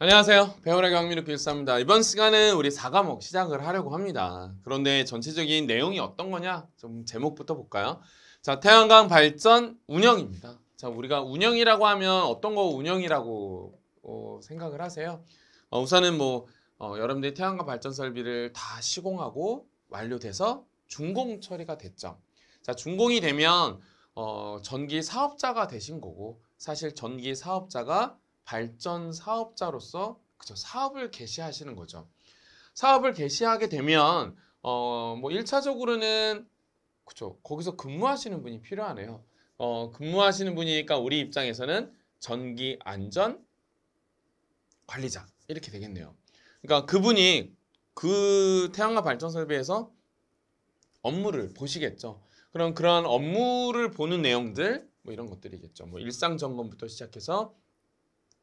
안녕하세요. 배우의 강민욱 교사입니다. 이번 시간은 우리 4과목 시작을 하려고 합니다. 그런데 전체적인 내용이 어떤 거냐? 좀 제목부터 볼까요? 자, 태양광 발전 운영입니다. 자, 우리가 운영이라고 하면 어떤 거 운영이라고 어, 생각을 하세요? 어, 우선은 뭐 어, 여러분들이 태양광 발전 설비를 다 시공하고 완료돼서 준공 처리가 됐죠. 자, 준공이 되면 어, 전기 사업자가 되신 거고 사실 전기 사업자가 발전 사업자로서 그죠 사업을 개시하시는 거죠. 사업을 개시하게 되면 어 뭐 일차적으로는 그죠 거기서 근무하시는 분이 필요하네요. 어 근무하시는 분이니까 우리 입장에서는 전기 안전 관리자 이렇게 되겠네요. 그러니까 그분이 그태양광 발전 설비에서 업무를 보시겠죠. 그럼 그런 업무를 보는 내용들 뭐 이런 것들이겠죠. 뭐 일상 점검부터 시작해서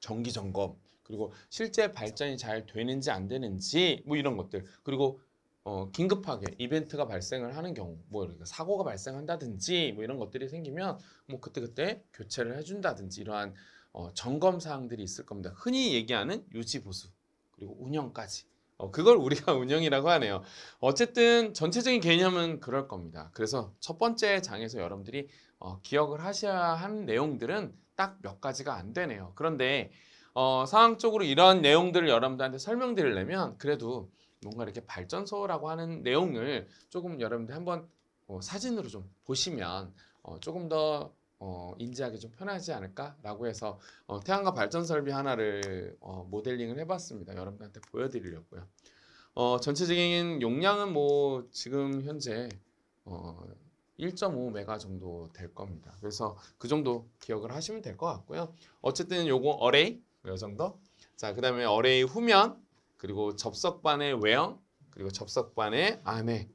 정기 점검 그리고 실제 발전이 잘 되는지 안 되는지 뭐 이런 것들 그리고 어, 긴급하게 이벤트가 발생을 하는 경우 뭐 사고가 발생한다든지 뭐 이런 것들이 생기면 뭐 그때그때 교체를 해준다든지 이러한 어, 점검 사항들이 있을 겁니다. 흔히 얘기하는 유지 보수 그리고 운영까지 어, 그걸 우리가 운영이라고 하네요. 어쨌든 전체적인 개념은 그럴 겁니다. 그래서 첫 번째 장에서 여러분들이 어, 기억을 하셔야 하는 내용들은 딱몇 가지가 안 되네요. 그런데 어, 상황적으로 이런 내용들을 여러분들한테 설명드리려면 그래도 뭔가 이렇게 발전소라고 하는 내용을 조금 여러분들 한번 어, 사진으로 좀 보시면 어, 조금 더 어, 인지하기 좀 편하지 않을까라고 해서 어, 태양과 발전 설비 하나를 어, 모델링을 해봤습니다. 여러분들한테 보여드리려고요. 어, 전체적인 용량은 뭐 지금 현재 어, 1.5메가 정도 될 겁니다. 그래서 그 정도 기억을 하시면 될 것 같고요. 어쨌든 요거 어레이 요 정도. 자, 그다음에 어레이 후면 그리고 접속반의 외형 그리고 접속반의 안에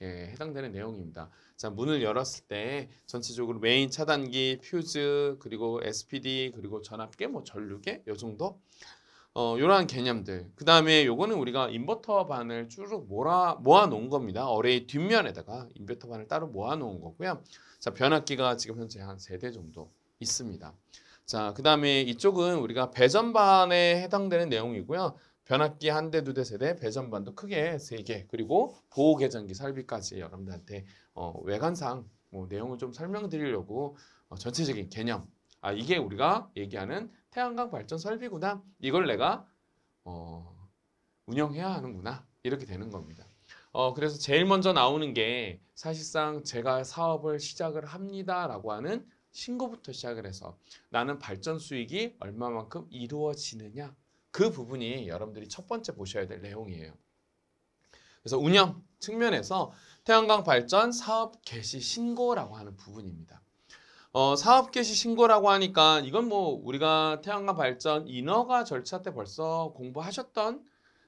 예, 해당되는 내용입니다. 자, 문을 열었을 때 전체적으로 메인 차단기, 퓨즈, 그리고 SPD, 그리고 전압계, 뭐 전류계 요 정도 어, 요러한 개념들. 그 다음에 요거는 우리가 인버터 반을 쭉 몰아, 모아놓은 겁니다. 어레이 뒷면에다가 인버터 반을 따로 모아놓은 거고요. 자, 변압기가 지금 현재 한세대 정도 있습니다. 자, 그 다음에 이쪽은 우리가 배전반에 해당되는 내용이고요. 변압기 한 대, 두 대, 세 대, 배전반도 크게 세 개, 그리고 보호계전기 설비까지 여러분들한테 어, 외관상 뭐 내용을 좀 설명드리려고 어, 전체적인 개념, 아, 이게 우리가 얘기하는 태양광 발전 설비구나. 이걸 내가 어, 운영해야 하는구나. 이렇게 되는 겁니다. 어, 그래서 제일 먼저 나오는 게 사실상 제가 사업을 시작을 합니다라고 하는 신고부터 시작을 해서 나는 발전 수익이 얼마만큼 이루어지느냐 그 부분이 여러분들이 첫 번째 보셔야 될 내용이에요. 그래서 운영 측면에서 태양광 발전 사업 개시 신고라고 하는 부분입니다. 어, 사업 개시 신고라고 하니까 이건 뭐 우리가 태양광 발전 인허가 절차 때 벌써 공부하셨던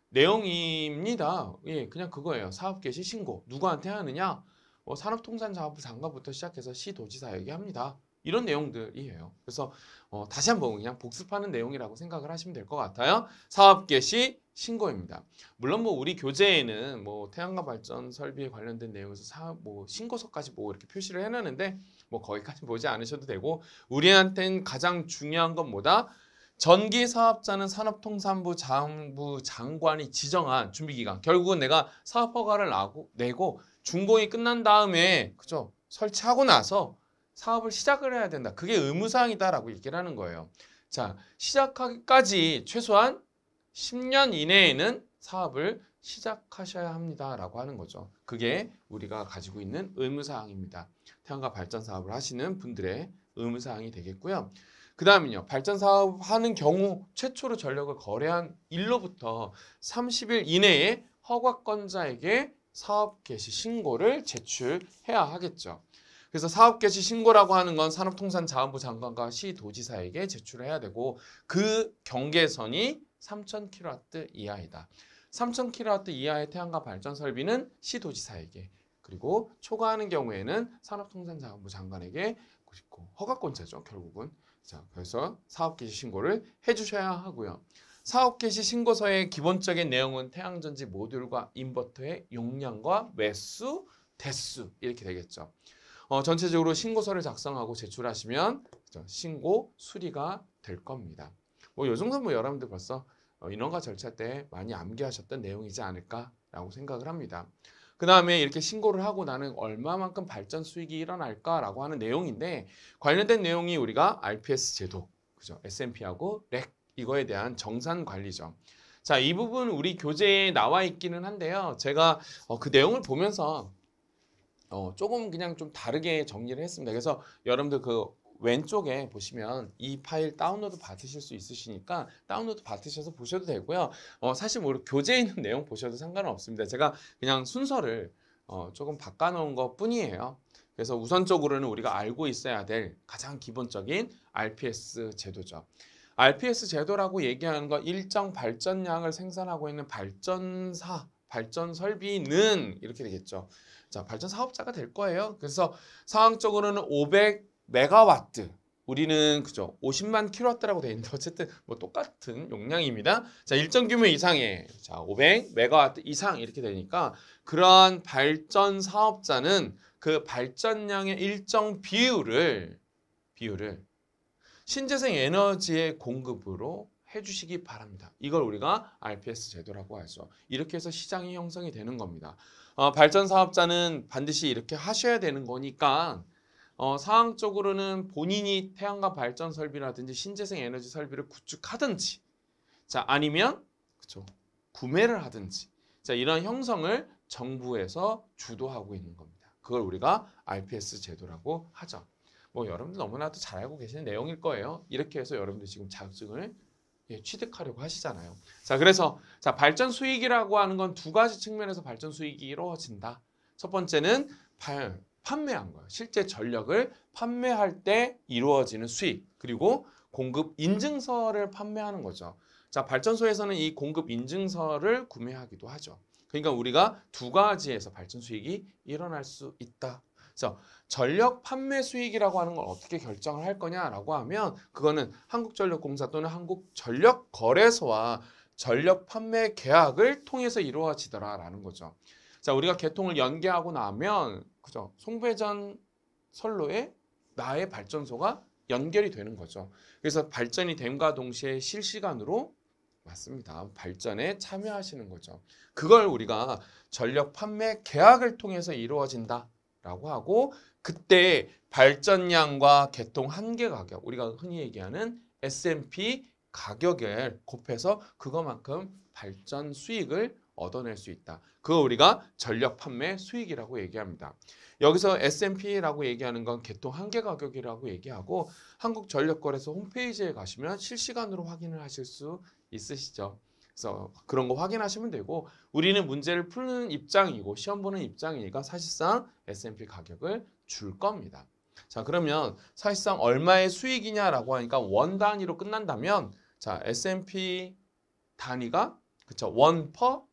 내용입니다. 예, 그냥 그거예요. 사업 개시 신고 누구한테 하느냐? 뭐 산업통상자부 원 장관부터 시작해서 시도지사에게 합니다. 이런 내용들이에요. 그래서 어, 다시 한번 그냥 복습하는 내용이라고 생각을 하시면 될 것 같아요. 사업 개시 신고입니다. 물론 뭐 우리 교재에는 뭐 태양광 발전 설비에 관련된 내용에서 사뭐 신고서까지 뭐 이렇게 표시를 해놨는데 뭐 거기까지 보지 않으셔도 되고 우리한테는 가장 중요한 건 뭐다? 전기 사업자는 산업통상부 장부 장관이 지정한 준비기간 결국은 내가 사업허가를 내고 준공이 끝난 다음에 그죠 설치하고 나서 사업을 시작을 해야 된다 그게 의무사항이다라고 얘기를 하는 거예요 자 시작하기까지 최소한 10년 이내에는 사업을 시작하셔야 합니다라고 하는 거죠. 그게 우리가 가지고 있는 의무사항입니다. 태양과 발전 사업을 하시는 분들의 의무사항이 되겠고요. 그 다음은요. 발전 사업 하는 경우 최초로 전력을 거래한 일로부터 30일 이내에 허가권자에게 사업 개시 신고를 제출해야 하겠죠. 그래서 사업 개시 신고라고 하는 건 산업통상자원부 장관과 시도지사에게 제출해야 되고 그 경계선이 3,000kW 이하이다. 3,000kW 이하의 태양광 발전 설비는 시도지사에게 그리고 초과하는 경우에는 산업통상자원부 장관에게 싶고 허가권자죠 결국은 자 그래서 사업개시 신고를 해주셔야 하고요 사업개시 신고서의 기본적인 내용은 태양전지 모듈과 인버터의 용량과 매수, 대수 이렇게 되겠죠 어, 전체적으로 신고서를 작성하고 제출하시면 신고 수리가 될 겁니다 뭐요 정도면 뭐 여러분들 벌써 인원가 어, 절차 때 많이 암기하셨던 내용이지 않을까라고 생각을 합니다. 그 다음에 이렇게 신고를 하고 나는 얼마만큼 발전 수익이 일어날까라고 하는 내용인데 관련된 내용이 우리가 RPS 제도, 그죠? S&P하고 렉 이거에 대한 정산 관리죠. 자, 이 부분 우리 교재에 나와 있기는 한데요. 제가 어, 그 내용을 보면서 어, 조금 그냥 좀 다르게 정리를 했습니다. 그래서 여러분들 그 왼쪽에 보시면 이 파일 다운로드 받으실 수 있으시니까 다운로드 받으셔서 보셔도 되고요. 어, 사실 뭐 교재에 있는 내용 보셔도 상관은 없습니다. 제가 그냥 순서를 어, 조금 바꿔놓은 것 뿐이에요. 그래서 우선적으로는 우리가 알고 있어야 될 가장 기본적인 RPS 제도죠. RPS 제도라고 얘기하는 건 일정 발전량을 생산하고 있는 발전사, 발전 설비는 이렇게 되겠죠. 자, 발전 사업자가 될 거예요. 그래서 상황적으로는 500 메가와트 우리는 그죠 50만 킬로와트라고 되어 있는데 어쨌든 뭐 똑같은 용량입니다. 자 일정 규모 이상의 자500 메가와트 이상 이렇게 되니까 그러한 발전 사업자는 그 발전량의 일정 비율을 비율을 신재생 에너지의 공급으로 해주시기 바랍니다. 이걸 우리가 RPS 제도라고 하죠. 이렇게 해서 시장이 형성이 되는 겁니다. 어, 발전 사업자는 반드시 이렇게 하셔야 되는 거니까 어, 상황적으로는 본인이 태양과 발전 설비라든지 신재생 에너지 설비를 구축하든지 자 아니면 그쵸 구매를 하든지 자 이런 형성을 정부에서 주도하고 있는 겁니다. 그걸 우리가 RPS 제도라고 하죠. 뭐 여러분들 너무나도 잘 알고 계시는 내용일 거예요. 이렇게 해서 여러분들 지금 자격증을 예, 취득하려고 하시잖아요. 자, 그래서 자, 발전 수익이라고 하는 건 두 가지 측면에서 발전 수익이 이루어진다. 첫 번째는 발, 판매한 거예요. 실제 전력을 판매할 때 이루어지는 수익 그리고 공급 인증서를 판매하는 거죠. 자 발전소에서는 이 공급 인증서를 구매하기도 하죠. 그러니까 우리가 두 가지에서 발전 수익이 일어날 수 있다. 그래서 전력 판매 수익이라고 하는 걸 어떻게 결정을 할 거냐라고 하면 그거는 한국전력공사 또는 한국전력거래소와 전력 판매 계약을 통해서 이루어지더라라는 거죠. 자, 우리가 개통을 연계하고 나면 그죠? 송배전 선로에 나의 발전소가 연결이 되는 거죠. 그래서 발전이 됨과 동시에 실시간으로 맞습니다. 발전에 참여하시는 거죠. 그걸 우리가 전력 판매 계약을 통해서 이루어진다라고 하고 그때 발전량과 개통 한계 가격 우리가 흔히 얘기하는 S&P m 가격을 곱해서 그거만큼 발전 수익을 얻어낼 수 있다. 그거 우리가 전력 판매 수익이라고 얘기합니다. 여기서 S&P라고 얘기하는 건 개통 한계 가격이라고 얘기하고 한국전력거래소 홈페이지에 가시면 실시간으로 확인을 하실 수 있으시죠. 그래서 그런 거 확인하시면 되고 우리는 문제를 푸는 입장이고 시험 보는 입장이니까 사실상 S&P 가격을 줄 겁니다. 자 그러면 사실상 얼마의 수익이냐라고 하니까 원 단위로 끝난다면 자 S&P 단위가 그쵸 원퍼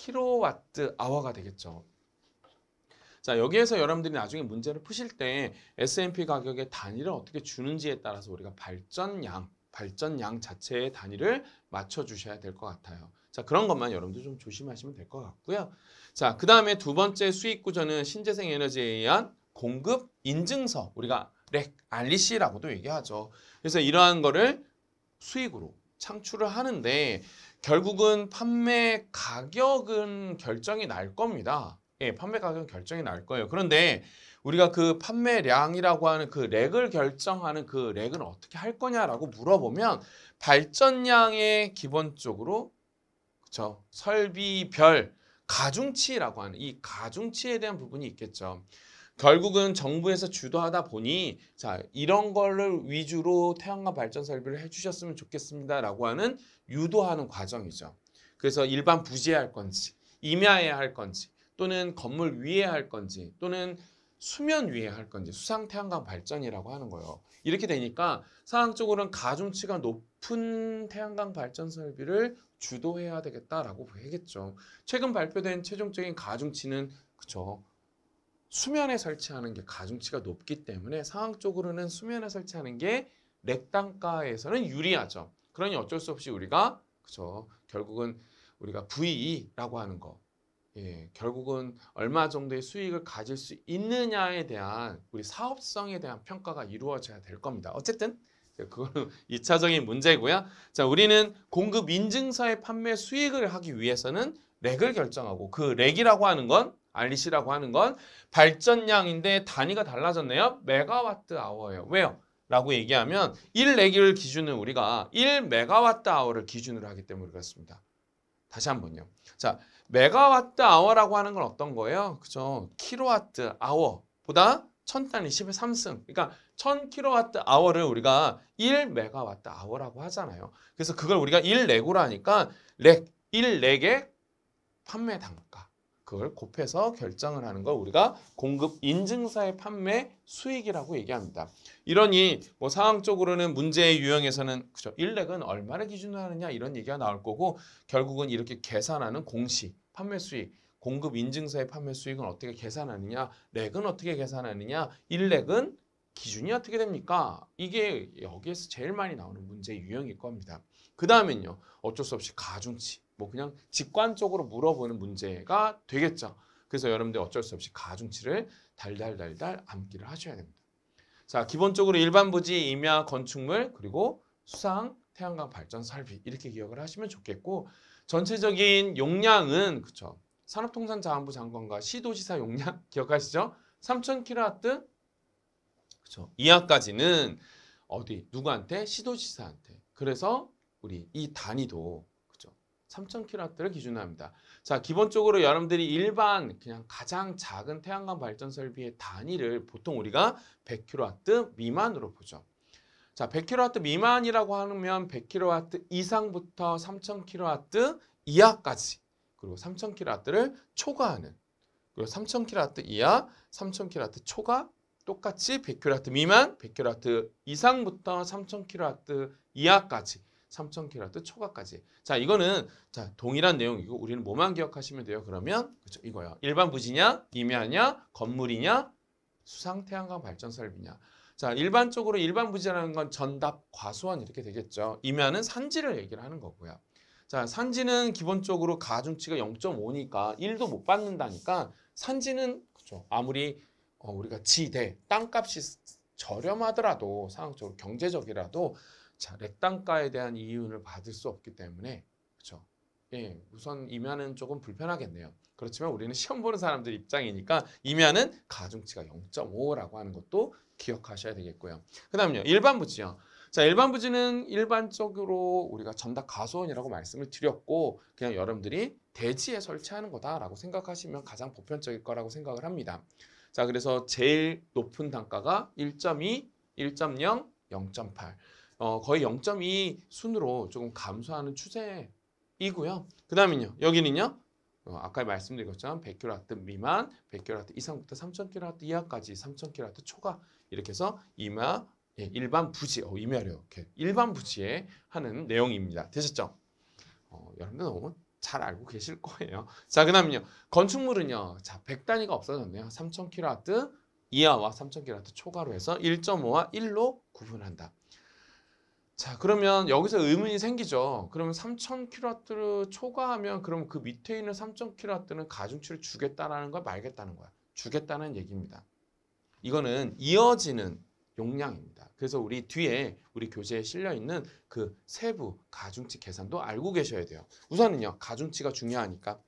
킬로와트 아워가 되겠죠. 자 여기에서 여러분들이 나중에 문제를 푸실 때 S&P 가격의 단위를 어떻게 주는지에 따라서 우리가 발전량, 발전량 자체의 단위를 맞춰주셔야 될 것 같아요. 자 그런 것만 여러분들 좀 조심하시면 될 것 같고요. 자그 다음에 두 번째 수익 구조는 신재생 에너지에 의한 공급 인증서 우리가 렉, 알리시라고도 얘기하죠. 그래서 이러한 거를 수익으로 창출을 하는데 결국은 판매 가격은 결정이 날 겁니다. 예, 판매 가격은 결정이 날 거예요. 그런데 우리가 그 판매량이라고 하는 그 렉을 결정하는 그 렉은 어떻게 할 거냐라고 물어보면 발전량의 기본적으로 그쵸 설비별 가중치라고 하는 이 가중치에 대한 부분이 있겠죠. 결국은 정부에서 주도하다 보니 자 이런 거를 위주로 태양광 발전 설비를 해주셨으면 좋겠습니다라고 하는 유도하는 과정이죠. 그래서 일반 부지에 할 건지 임야에 할 건지 또는 건물 위에 할 건지 또는 수면 위에 할 건지 수상 태양광 발전이라고 하는 거예요. 이렇게 되니까 상황적으로는 가중치가 높은 태양광 발전 설비를 주도해야 되겠다라고 보이겠죠. 최근 발표된 최종적인 가중치는 그쵸 수면에 설치하는 게 가중치가 높기 때문에 상황적으로는 수면에 설치하는 게 렉단가에서는 유리하죠. 그러니 어쩔 수 없이 우리가 그죠 결국은 우리가 VE라고 하는 거 예, 결국은 얼마 정도의 수익을 가질 수 있느냐에 대한 우리 사업성에 대한 평가가 이루어져야 될 겁니다. 어쨌든 그거는 2차적인 문제고요. 자, 우리는 공급 인증서의 판매 수익을 하기 위해서는 렉을 결정하고 그 렉이라고 하는 건 알리시라고 하는 건 발전량인데 단위가 달라졌네요. 메가와트 아워예요. 왜요? 라고 얘기하면 1 내기를 기준으로 우리가 1 메가와트 아워를 기준으로 하기 때문에 그렇습니다. 다시 한번요. 자, 메가와트 아워라고 하는 건 어떤 거예요? 그죠? 킬로와트 아워보다 천 단위 10의 3승. 그러니까 천 킬로와트 아워를 우리가 1 메가와트 아워라고 하잖아요. 그래서 그걸 우리가 1레고라 하니까 렉 1렉의 판매 단가. 그걸 곱해서 결정을 하는 걸 우리가 공급 인증사의 판매 수익이라고 얘기합니다. 이러니 뭐 상황적으로는 문제의 유형에서는 그죠 일렉은 얼마를 기준으로 하느냐 이런 얘기가 나올 거고 결국은 이렇게 계산하는 공식 판매 수익 공급 인증서의 판매 수익은 어떻게 계산하느냐, 렉은 어떻게 계산하느냐, 일렉은 기준이 어떻게 됩니까? 이게 여기에서 제일 많이 나오는 문제의 유형일 겁니다. 그 다음엔요, 어쩔 수 없이 가중치. 뭐 그냥 직관적으로 물어보는 문제가 되겠죠. 그래서 여러분들 어쩔 수 없이 가중치를 달달달달 암기를 하셔야 됩니다. 자, 기본적으로 일반 부지, 임야, 건축물, 그리고 수상, 태양광 발전 설비 이렇게 기억을 하시면 좋겠고 전체적인 용량은 그쵸 산업통상자원부 장관과 시도시사 용량 기억하시죠? 3,000kW 그쵸 이하까지는 어디 누구한테 시도시사한테 그래서 우리 이 단위도 3,000kW를 기준으로 합니다. 자, 기본적으로 여러분들이 일반 그냥 가장 작은 태양광 발전 설비의 단위를 보통 우리가 100kW 미만으로 보죠. 자, 100kW 미만이라고 하면 100kW 이상부터 3,000kW 이하까지 그리고 3,000kW를 초과하는 그리고 3,000kW 이하, 3,000kW 초과 똑같이 100kW 미만, 100kW 이상부터 3,000kW 이하까지 3,000kW 초과까지. 자, 이거는 자, 동일한 내용이고 우리는 뭐만 기억하시면 돼요. 그러면 그렇죠. 이거요. 일반 부지냐, 임야냐, 건물이냐, 수상 태양광 발전 설비냐. 자, 일반적으로 일반 부지라는 건 전답, 과수원 이렇게 되겠죠. 임야는 산지를 얘기를 하는 거고요. 자, 산지는 기본적으로 가중치가 0.5니까 1도 못 받는다니까 산지는 그렇죠. 아무리 어, 우리가 지대, 땅값이 저렴하더라도 상황적으로 경제적이라도 자, 렉단가에 대한 이윤을 받을 수 없기 때문에 그렇죠. 예, 우선 임야는 조금 불편하겠네요. 그렇지만 우리는 시험 보는 사람들 입장이니까 임야는 가중치가 0.5라고 하는 것도 기억하셔야 되겠고요. 그다음요. 일반 부지요. 자, 일반 부지는 일반적으로 우리가 전다 가수원이라고 말씀을 드렸고 그냥 여러분들이 대지에 설치하는 거다라고 생각하시면 가장 보편적일 거라고 생각을 합니다. 자, 그래서 제일 높은 단가가 1.2, 1.0, 0.8. 어, 거의 0.2 순으로 조금 감소하는 추세이고요. 그 다음은요. 여기는요. 어, 아까 말씀드린 것처럼 100kW 미만, 100kW 이상부터 3000kW 이하까지 3000kW 초과 이렇게 해서 이마 예, 일반 부지, 어, 임야료 이렇게 일반 부지에 하는 내용입니다. 되셨죠? 어, 여러분들 너무 잘 알고 계실 거예요. 자, 그 다음은요. 건축물은요. 자, 100단위가 없어졌네요. 3000kW 이하와 3000kW 초과로 해서 1.5와 1로 구분한다. 자 그러면 여기서 의문이 생기죠. 그러면 3,000kW를 초과하면 그럼 그 밑에 있는 3,000kW는 가중치를 주겠다라는 걸 말겠다는 거야. 주겠다는 얘기입니다. 이거는 이어지는 용량입니다. 그래서 우리 뒤에 우리 교재에 실려 있는 그 세부 가중치 계산도 알고 계셔야 돼요. 우선은요 가중치가 중요하니까.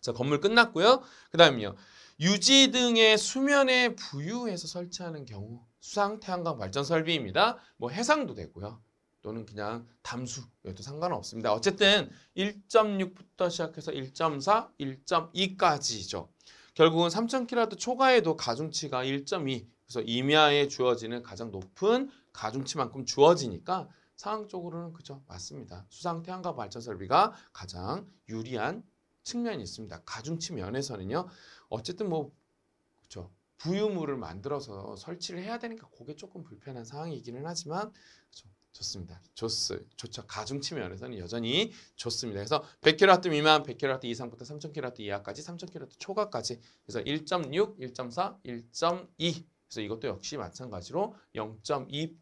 자 건물 끝났고요. 그다음에요 유지 등의 수면에 부유해서 설치하는 경우 수상 태양광 발전 설비입니다. 뭐 해상도 되고요. 또는 그냥 담수 이것도 상관없습니다. 어쨌든 1.6부터 시작해서 1.4, 1.2까지죠. 결국은 3,000kW 초과에도 가중치가 1.2 그래서 임야에 주어지는 가장 높은 가중치만큼 주어지니까 상황적으로는 그죠 맞습니다. 수상 태양광 발전 설비가 가장 유리한 측면이 있습니다. 가중치 면에서는요. 어쨌든 뭐 부유물을 만들어서 설치를 해야 되니까 그게 조금 불편한 상황이기는 하지만 좋습니다. 좋스, 좋죠. 가중치 면에서는 여전히 좋습니다. 그래서 100kW 미만, 100kW 이상부터 3000kW 이하까지, 3000kW 초과까지. 그래서 1.6, 1.4, 1.2. 그래서 이것도 역시 마찬가지로 0.2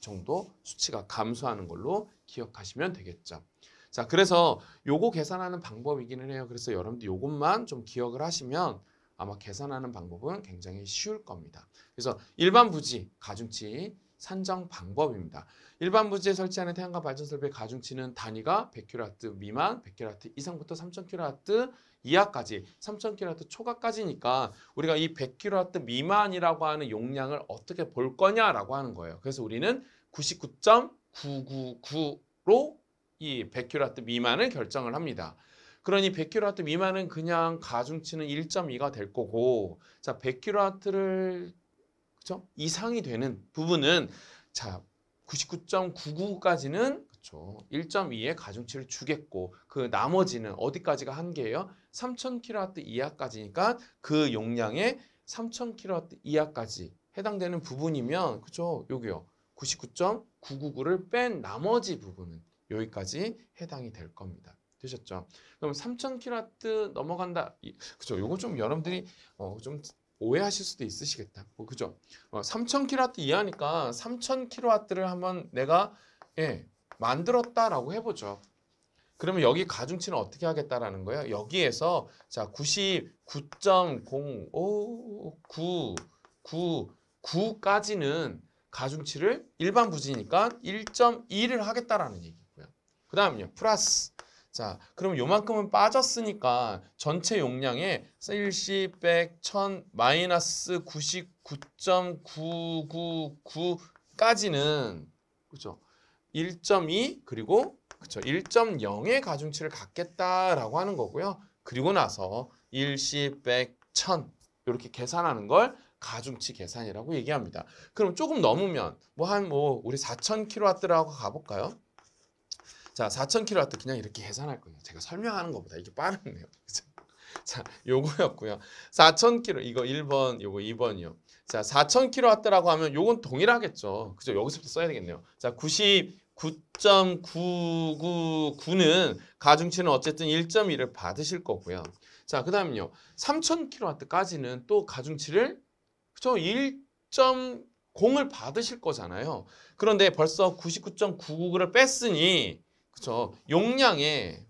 정도 수치가 감소하는 걸로 기억하시면 되겠죠. 자, 그래서 요거 계산하는 방법이기는 해요. 그래서 여러분들 요것만 좀 기억을 하시면 아마 계산하는 방법은 굉장히 쉬울 겁니다. 그래서 일반 부지 가중치 산정 방법입니다. 일반 부지에 설치하는 태양광 발전 설비의 가중치는 단위가 100kW 미만, 100kW 이상부터 3000kW 이하까지, 3000kW 초과까지니까 우리가 이 100kW 미만이라고 하는 용량을 어떻게 볼 거냐라고 하는 거예요. 그래서 우리는 99.999로 이 100kW 미만을 결정을 합니다. 그러니 100kW 미만은 그냥 가중치는 1.2가 될 거고 자 100kW를 그쵸? 이상이 되는 부분은 자 99.99까지는 1.2의 가중치를 주겠고 그 나머지는 어디까지가 한계예요? 3000kW 이하까지니까 그 용량의 3000kW 이하까지 해당되는 부분이면 그죠? 여기요. 99.999를 뺀 나머지 부분은 여기까지 해당이 될 겁니다. 되셨죠? 그럼 3,000kW 넘어간다. 그죠? 요거 좀 여러분들이 어, 좀 오해하실 수도 있으시겠다. 뭐, 그죠? 어, 3,000kW 이하니까 3,000kW를 한번 내가 예, 만들었다라고 해보죠. 그러면 여기 가중치는 어떻게 하겠다라는 거예요? 여기에서 자 99.05999까지는 가중치를 일반 부지니까 1.2를 하겠다라는 얘기고요. 그 다음요. 플러스 자, 그럼 요만큼은 빠졌으니까 전체 용량에 1시 100, 1000, 마이너스 99.999까지는 그렇죠? 1.2 그리고 그렇죠? 1.0의 가중치를 갖겠다라고 하는 거고요. 그리고 나서 1 10, 100, 1000 이렇게 계산하는 걸 가중치 계산이라고 얘기합니다. 그럼 조금 넘으면 뭐 한뭐 뭐 우리 4000kW라고 가볼까요? 자, 4000kW 그냥 이렇게 계산할 거예요. 제가 설명하는 것보다 이게 빠르네요. 자, 요거였고요. 4000kW 이거 1번, 요거 2번이요. 자, 4000kW라고 하면 요건 동일하겠죠. 그죠? 여기서부터 써야 되겠네요. 자, 99.999는 가중치는 어쨌든 1.1을 받으실 거고요. 자, 그다음에요. 3000kW까지는 또 가중치를 그죠? 1.0을 받으실 거잖아요. 그런데 벌써 99.999를 뺐으니 그쵸? 용량에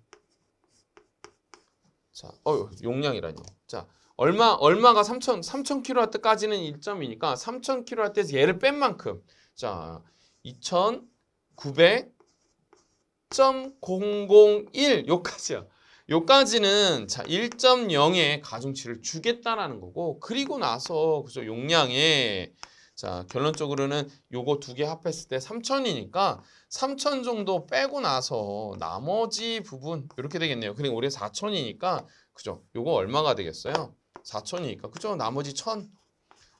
자, 어, 용량이라뇨. 자, 얼마 얼마가 3천 3천 킬로와트까지는 1점이니까 3천 킬로와트에서 얘를 뺀 만큼 자, 2,900.001 요까지야. 요까지는 자 1.0의 가중치를 주겠다라는 거고 그리고 나서 그죠 용량에 자, 결론적으로는 요거 두 개 합했을 때 3천이니까 3천 정도 빼고 나서 나머지 부분 이렇게 되겠네요. 그리고 우리 4천이니까 그죠? 요거 얼마가 되겠어요? 4천이니까 그죠? 나머지 1천.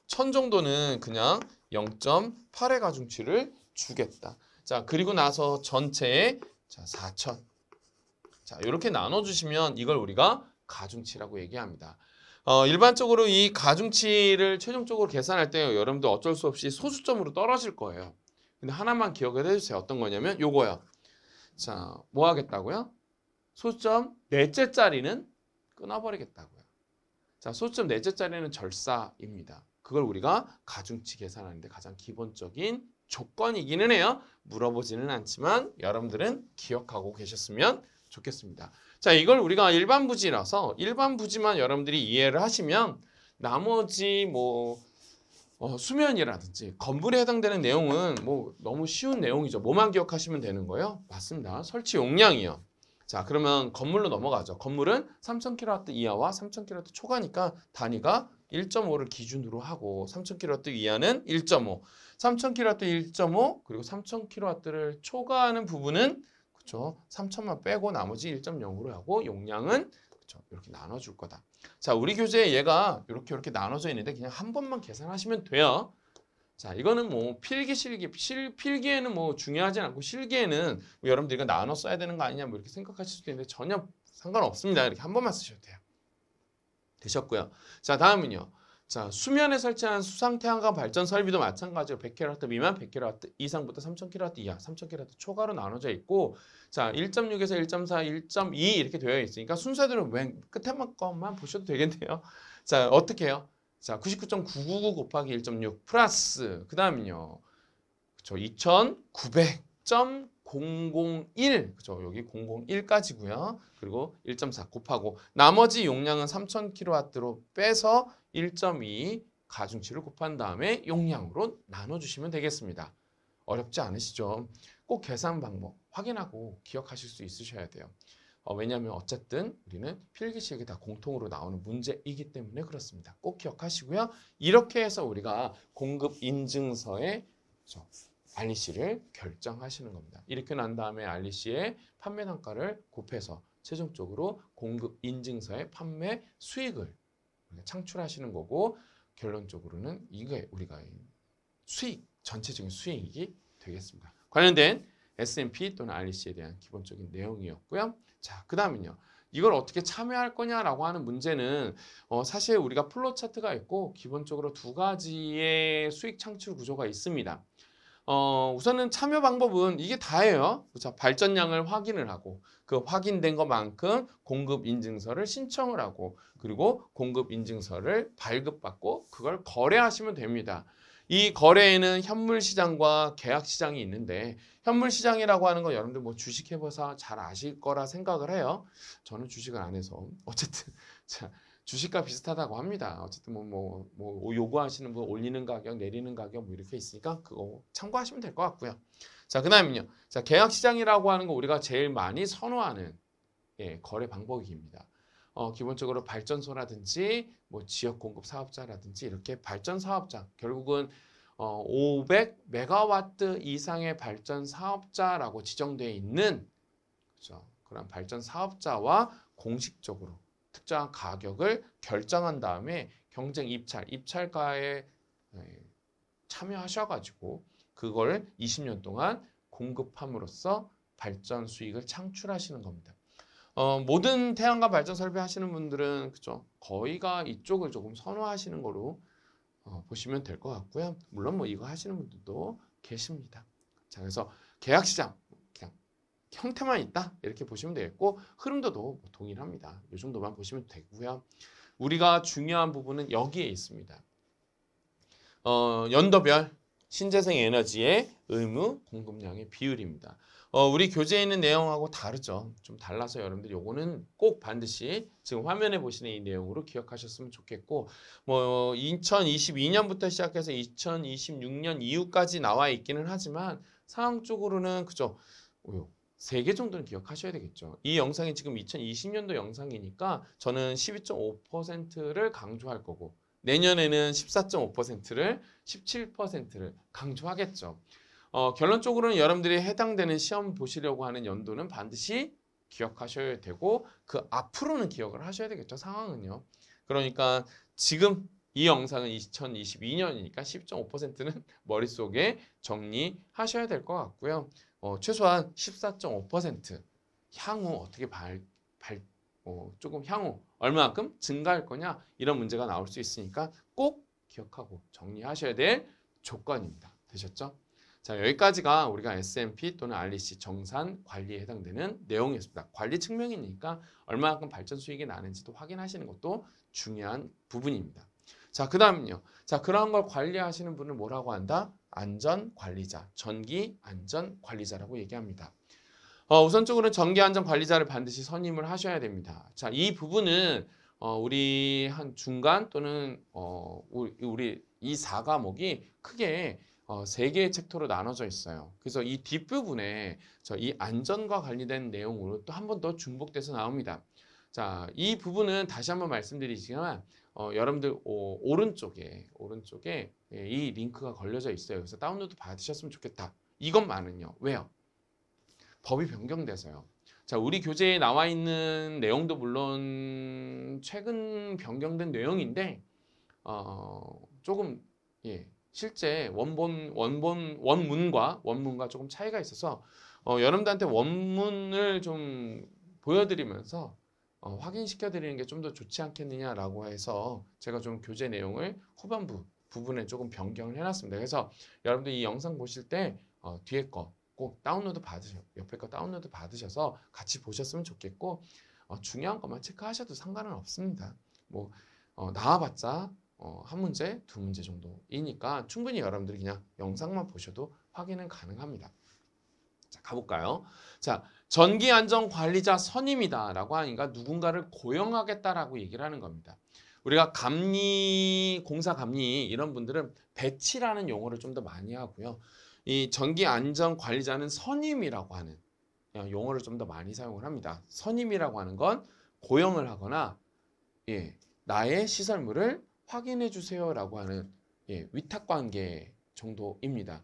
1천 정도는 그냥 0.8의 가중치를 주겠다. 자, 그리고 나서 전체에 자, 4천. 자, 이렇게 나눠 주시면 이걸 우리가 가중치라고 얘기합니다. 어, 일반적으로 이 가중치를 최종적으로 계산할 때 여러분들 어쩔 수 없이 소수점으로 떨어질 거예요. 근데 하나만 기억을 해주세요. 어떤 거냐면 요거야. 자, 뭐 하겠다고요? 소수점 넷째 자리는 끊어버리겠다고요. 자, 소수점 넷째 자리는 절사입니다. 그걸 우리가 가중치 계산하는데 가장 기본적인 조건이기는 해요. 물어보지는 않지만 여러분들은 기억하고 계셨으면 좋겠습니다. 자, 이걸 우리가 일반 부지라서 일반 부지만 여러분들이 이해를 하시면 나머지 뭐 어, 수면이라든지 건물에 해당되는 내용은 뭐 너무 쉬운 내용이죠. 뭐만 기억하시면 되는 거예요? 맞습니다. 설치 용량이요. 자 그러면 건물로 넘어가죠. 건물은 3000kW 이하와 3000kW 초과니까 단위가 1.5를 기준으로 하고 3000kW 이하는 1.5, 3000kW 1.5 그리고 3000kW를 초과하는 부분은 3천만 빼고 나머지 1.0으로 하고 용량은 그렇죠? 이렇게 나눠줄 거다. 자, 우리 교재에 얘가 이렇게 이렇게 나눠져 있는데 그냥 한 번만 계산하시면 돼요. 자, 이거는 뭐 필기 실기 실 필기에는 뭐 중요하진 않고 실기에는 뭐 여러분들 이 나눠 써야 되는 거 아니냐 뭐 이렇게 생각하실 수도 있는데 전혀 상관없습니다. 이렇게 한 번만 쓰셔도 돼요. 되셨고요. 자, 다음은요. 자, 수면에 설치한 수상 태양광 발전 설비도 마찬가지로 100kW 미만, 100kW 이상부터 3000kW 이하, 3000kW 초과로 나눠져 있고 자, 1.6에서 1.4, 1.2 이렇게 되어 있으니까 순서대로 맨 끝에만 것만 보셔도 되겠네요. 자, 어떻게 해요? 자, 99.999 곱하기 1.6 플러스 그다음은요. 그쵸, 2900. 001 그죠 여기 001까지고요 그리고 1.4 곱하고 나머지 용량은 3000kW로 빼서 1.2 가중치를 곱한 다음에 용량으로 나눠주시면 되겠습니다 어렵지 않으시죠 꼭 계산 방법 확인하고 기억하실 수 있으셔야 돼요 어, 왜냐하면 어쨌든 우리는 필기시험이 다 공통으로 나오는 문제이기 때문에 그렇습니다 꼭 기억하시고요 이렇게 해서 우리가 공급 인증서에 그렇죠? 알리 씨를 결정하시는 겁니다. 이렇게 난 다음에 알리 씨의 판매 단가를 곱해서 최종적으로 공급 인증서의 판매 수익을 창출하시는 거고 결론적으로는 이게 우리가 수익 전체적인 수익이 되겠습니다. 관련된 S&P 또는 알리 씨에 대한 기본적인 내용이었고요. 자, 그 다음은요. 이걸 어떻게 참여할 거냐라고 하는 문제는 어, 사실 우리가 플로 차트가 있고 기본적으로 두 가지의 수익 창출 구조가 있습니다. 어, 우선은 참여 방법은 이게 다예요. 그렇죠? 발전량을 확인을 하고 그 확인된 것만큼 공급 인증서를 신청을 하고 그리고 공급 인증서를 발급받고 그걸 거래하시면 됩니다. 이 거래에는 현물 시장과 계약 시장이 있는데 현물 시장이라고 하는 건 여러분들 뭐 주식 해보사 잘 아실 거라 생각을 해요. 저는 주식을 안 해서 어쨌든 자 주식과 비슷하다고 합니다. 어쨌든 뭐, 뭐, 뭐 요구하시는 분 올리는 가격, 내리는 가격 뭐 이렇게 있으니까 그거 참고하시면 될 것 같고요. 자, 그 다음은요. 자, 계약 시장이라고 하는 거 우리가 제일 많이 선호하는 예, 거래 방법입니다. 어, 기본적으로 발전소라든지 뭐 지역 공급 사업자라든지 이렇게 발전 사업자 결국은 어, 500메가와트 이상의 발전 사업자라고 지정되어 있는 그죠? 그런 발전 사업자와 공식적으로 특정한 가격을 결정한 다음에 경쟁 입찰, 입찰가에 참여하셔가지고 그걸 20년 동안 공급함으로써 발전 수익을 창출하시는 겁니다. 어, 모든 태양과 발전 설비 하시는 분들은 그죠 거의가 이쪽을 조금 선호하시는 거로 어, 보시면 될 것 같고요. 물론 뭐 이거 하시는 분들도 계십니다. 자, 그래서 계약 시장 형태만 있다 이렇게 보시면 되겠고 흐름도도 뭐 동일합니다. 이 정도만 보시면 되고요. 우리가 중요한 부분은 여기에 있습니다. 어, 연도별 신재생 에너지의 의무 공급량의 비율입니다. 어, 우리 교재에 있는 내용하고 다르죠. 좀 달라서 여러분들 요거는 꼭 반드시 지금 화면에 보시는 이 내용으로 기억하셨으면 좋겠고 뭐 2022년부터 시작해서 2026년 이후까지 나와 있기는 하지만 상황적으로는 그죠. 세개 정도는 기억하셔야 되겠죠. 이 영상이 지금 2020년도 영상이니까 저는 12.5%를 강조할 거고 내년에는 14.5%를 17%를 강조하겠죠. 어, 결론적으로는 여러분들이 해당되는 시험 보시려고 하는 연도는 반드시 기억하셔야 되고 그 앞으로는 기억을 하셔야 되겠죠. 상황은요. 그러니까 지금 이 영상은 2022년이니까 10.5%는 머릿속에 정리하셔야 될 것 같고요. 어, 최소한 14.5% 향후 어떻게 발, 발 어, 조금 향후 얼마만큼 증가할 거냐 이런 문제가 나올 수 있으니까 꼭 기억하고 정리하셔야 될 조건입니다. 되셨죠? 자 여기까지가 우리가 S&P 또는 REC 정산 관리에 해당되는 내용이었습니다. 관리 측면이니까 얼마만큼 발전 수익이 나는지도 확인하시는 것도 중요한 부분입니다. 자, 그 다음요. 자, 그러한걸 관리하시는 분을 뭐라고 한다? 안전관리자, 전기안전관리자라고 얘기합니다. 어, 우선적으로 전기안전관리자를 반드시 선임을 하셔야 됩니다. 자, 이 부분은 어, 우리 한 중간 또는 어, 우리 이 4과목이 크게 어, 세 개의 챕터로 나눠져 있어요. 그래서 이 뒷부분에 저 이 안전과 관련된 내용으로 또 한 번 더 중복돼서 나옵니다. 자, 이 부분은 다시 한번 말씀드리지만 어, 여러분들 오, 오른쪽에 오른쪽에 예, 이 링크가 걸려져 있어요. 그래서 다운로드 받으셨으면 좋겠다. 이것만은요. 왜요? 법이 변경돼서요. 자, 우리 교재에 나와 있는 내용도 물론 최근 변경된 내용인데 어, 조금 예, 실제 원본 원본 원문과 원문과 조금 차이가 있어서 어, 여러분들한테 원문을 좀 보여드리면서 어, 확인시켜 드리는 게 좀 더 좋지 않겠느냐라고 해서 제가 좀 교재 내용을 후반부 부분에 조금 변경을 해놨습니다. 그래서 여러분들 이 영상 보실 때 어, 뒤에 거 꼭 다운로드 받으셔 옆에 거 다운로드 받으셔서 같이 보셨으면 좋겠고 어, 중요한 것만 체크하셔도 상관은 없습니다. 뭐 어, 나와봤자 어, 한 문제, 두 문제 정도이니까 충분히 여러분들이 그냥 영상만 보셔도 확인은 가능합니다. 자, 가볼까요? 자, 전기안전관리자 선임이다라고 하니까 누군가를 고용하겠다라고 얘기를 하는 겁니다. 우리가 감리, 공사 감리 이런 분들은 배치라는 용어를 좀 더 많이 하고요. 이 전기안전관리자는 선임이라고 하는 어, 용어를 좀 더 많이 사용을 합니다. 선임이라고 하는 건 고용을 하거나 예, 나의 시설물을 확인해 주세요라고 하는 예, 위탁 관계 정도입니다.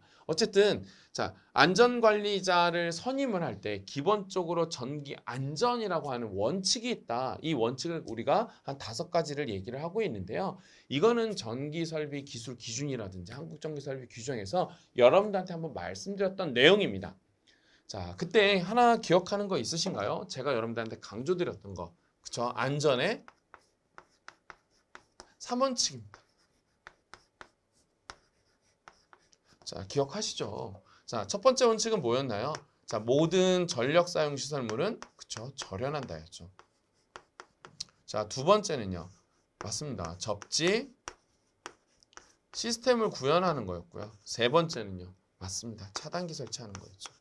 어쨌든 자 안전관리자를 선임을 할 때 기본적으로 전기 안전이라고 하는 원칙이 있다. 이 원칙을 우리가 한 다섯 가지를 얘기를 하고 있는데요. 이거는 전기설비 기술 기준이라든지 한국전기설비 규정에서 여러분들한테 한번 말씀드렸던 내용입니다. 자 그때 하나 기억하는 거 있으신가요? 제가 여러분들한테 강조드렸던 거 그쵸? 안전의 3원칙입니다. 자, 기억하시죠? 자, 첫 번째 원칙은 뭐였나요? 자, 모든 전력 사용 시설물은 그쵸 절연한다였죠. 자, 두 번째는요. 맞습니다. 접지 시스템을 구현하는 거였고요. 세 번째는요. 맞습니다. 차단기 설치하는 거였죠.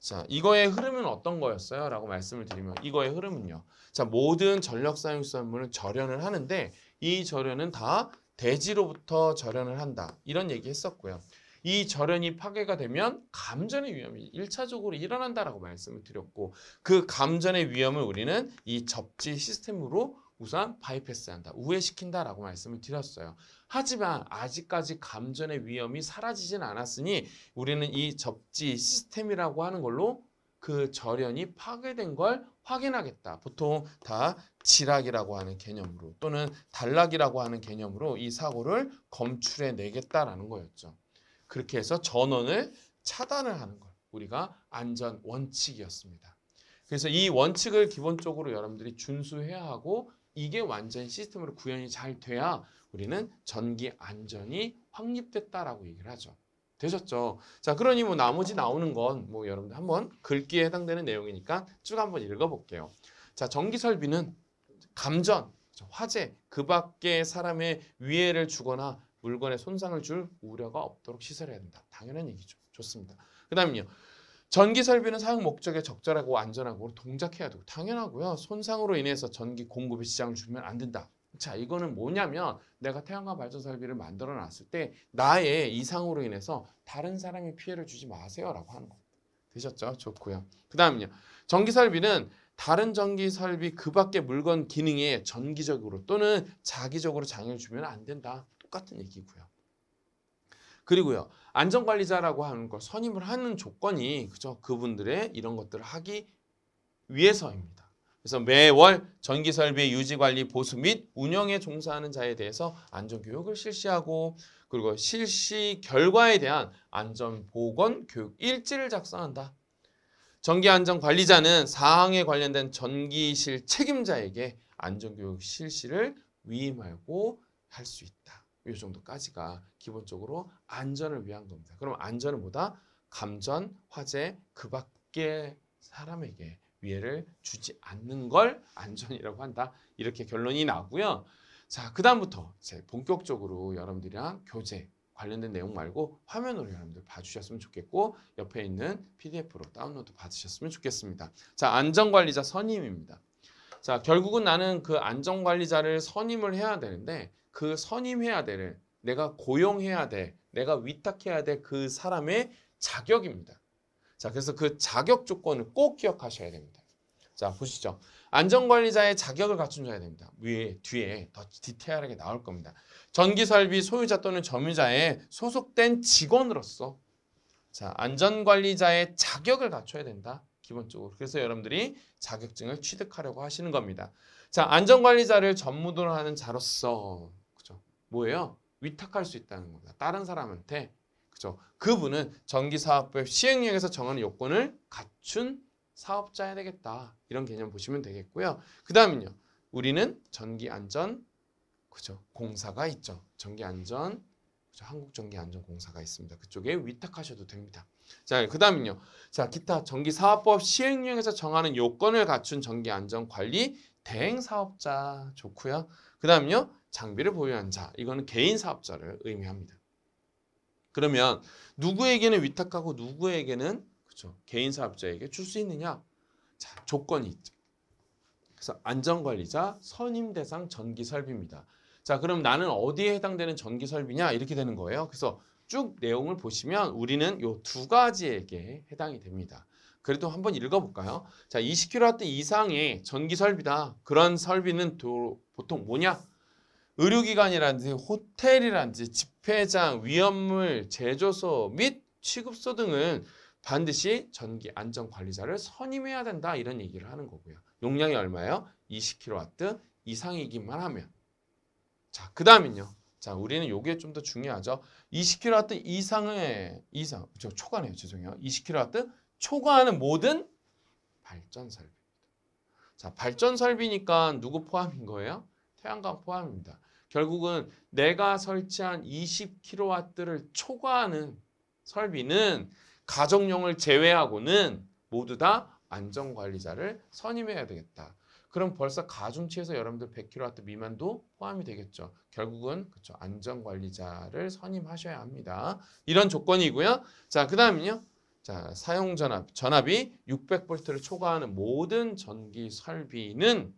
자, 이거의 흐름은 어떤 거였어요? 라고 말씀을 드리면 이거의 흐름은요. 자, 모든 전력 사용 시설물은 절연을 하는데 이 절연은 다 대지로부터 절연을 한다. 이런 얘기 했었고요. 이 절연이 파괴가 되면 감전의 위험이 일차적으로 일어난다라고 말씀을 드렸고 그 감전의 위험을 우리는 이 접지 시스템으로 우선 바이패스한다, 우회시킨다라고 말씀을 드렸어요. 하지만 아직까지 감전의 위험이 사라지진 않았으니 우리는 이 접지 시스템이라고 하는 걸로 그 절연이 파괴된 걸 확인하겠다. 보통 다 지락이라고 하는 개념으로 또는 단락이라고 하는 개념으로 이 사고를 검출해 내겠다라는 거였죠. 그렇게 해서 전원을 차단을 하는 걸 우리가 안전 원칙이었습니다. 그래서 이 원칙을 기본적으로 여러분들이 준수해야 하고 이게 완전 시스템으로 구현이 잘 돼야 우리는 전기 안전이 확립됐다라고 얘기를 하죠. 되셨죠. 자, 그러니 뭐 나머지 나오는 건 뭐 여러분들 한번 글귀에 해당되는 내용이니까 쭉 한번 읽어볼게요. 자, 전기 설비는 감전, 그렇죠. 화재, 그 밖의 사람의 위해를 주거나 물건에 손상을 줄 우려가 없도록 시설해야 된다. 당연한 얘기죠. 좋습니다. 그 다음요. 전기 설비는 사용 목적에 적절하고 안전하고 동작해야 되고 당연하고요. 손상으로 인해서 전기 공급의 지장을 주면 안 된다. 자, 이거는 뭐냐면 내가 태양광 발전 설비를 만들어 놨을 때 나의 이상으로 인해서 다른 사람이 피해를 주지 마세요라고 하는 겁니다. 되셨죠? 좋고요. 그다음요. 전기 설비는 다른 전기 설비 그 밖의 물건 기능에 전기적으로 또는 자기적으로 장애를 주면 안 된다. 똑같은 얘기고요. 그리고요. 안전관리자라고 하는 걸 선임을 하는 조건이 그죠? 그분들의 이런 것들을 하기 위해서입니다. 그래서 매월 전기 설비 유지 관리 보수 및 운영에 종사하는 자에 대해서 안전 교육을 실시하고 그리고 실시 결과에 대한 안전 보건 교육 일지를 작성한다. 전기 안전 관리자는 사항에 관련된 전기실 책임자에게 안전 교육 실시를 위임하고 할 수 있다. 이 정도까지가 기본적으로 안전을 위한 겁니다. 그럼 안전은 뭐다? 감전, 화재, 그 밖에 사람에게 위해를 주지 않는 걸 안전이라고 한다. 이렇게 결론이 나고요. 자, 그다음부터 이제 본격적으로 여러분들이랑 교재 관련된 내용 말고 화면으로 여러분들 봐주셨으면 좋겠고 옆에 있는 PDF로 다운로드 받으셨으면 좋겠습니다. 자, 안전관리자 선임입니다. 자, 결국은 나는 그 안전관리자를 선임을 해야 되는데 그 선임해야 될 내가 고용해야 돼, 내가 위탁해야 돼 그 사람의 자격입니다. 자, 그래서 그 자격 조건을 꼭 기억하셔야 됩니다. 자, 보시죠. 안전관리자의 자격을 갖춘자야 됩니다. 위에, 뒤에 더 디테일하게 나올 겁니다. 전기설비 소유자 또는 점유자의 소속된 직원으로서 자, 안전관리자의 자격을 갖춰야 된다. 기본적으로. 그래서 여러분들이 자격증을 취득하려고 하시는 겁니다. 자, 안전관리자를 전무도로 하는 자로서 그죠? 뭐예요? 위탁할 수 있다는 겁니다. 다른 사람한테 그죠? 그분은 전기사업법 시행령에서 정하는 요건을 갖춘 사업자야 되겠다. 이런 개념 보시면 되겠고요. 그 다음은요. 우리는 전기안전, 그죠? 공사가 있죠. 전기안전, 그죠? 한국전기안전공사가 있습니다. 그쪽에 위탁하셔도 됩니다. 자, 그 다음은요. 자, 기타 전기사업법 시행령에서 정하는 요건을 갖춘 전기안전관리 대행사업자 좋고요. 그 다음은요. 장비를 보유한 자. 이거는 개인 사업자를 의미합니다. 그러면 누구에게는 위탁하고 누구에게는 그렇 개인 사업자에게 줄 수 있느냐? 자, 조건이 있죠. 그래서 안전관리자 선임 대상 전기 설비입니다. 자, 그럼 나는 어디에 해당되는 전기 설비냐? 이렇게 되는 거예요. 그래서 쭉 내용을 보시면 우리는 요 두 가지에게 해당이 됩니다. 그래도 한번 읽어볼까요? 자, 20kW 이상의 전기 설비다. 그런 설비는 도, 보통 뭐냐? 의료기관이라든지 호텔이라든지 집회장, 위험물, 제조소 및 취급소 등은 반드시 전기 안전 관리자를 선임해야 된다 이런 얘기를 하는 거고요. 용량이 얼마예요? 20kW 이상이기만 하면. 자, 그다음은요. 자, 우리는 요게 좀 더 중요하죠. 20kW 이상의 이상, 저 초과네요. 죄송해요. 20kW 초과하는 모든 발전 설비입니다. 자, 발전 설비니까 누구 포함인 거예요? 태양광 포함입니다. 결국은 내가 설치한 20kW를 초과하는 설비는 가정용을 제외하고는 모두 다 안전관리자를 선임해야 되겠다. 그럼 벌써 가중치에서 여러분들 100kW 미만도 포함이 되겠죠. 결국은 그쵸 안전관리자를 선임하셔야 합니다. 이런 조건이고요. 자, 그 다음은요. 자, 사용 전압, 전압이 600V를 초과하는 모든 전기 설비는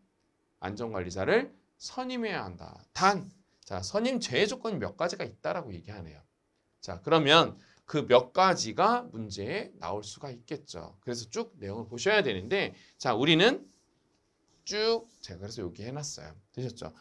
안전관리자를 선임해야 한다. 단, 자, 선임 제외 조건이 몇 가지가 있다라고 얘기하네요. 자, 그러면 그 몇 가지가 문제에 나올 수가 있겠죠. 그래서 쭉 내용을 보셔야 되는데, 자, 우리는 쭉, 제가 그래서 여기 해놨어요. 되셨죠?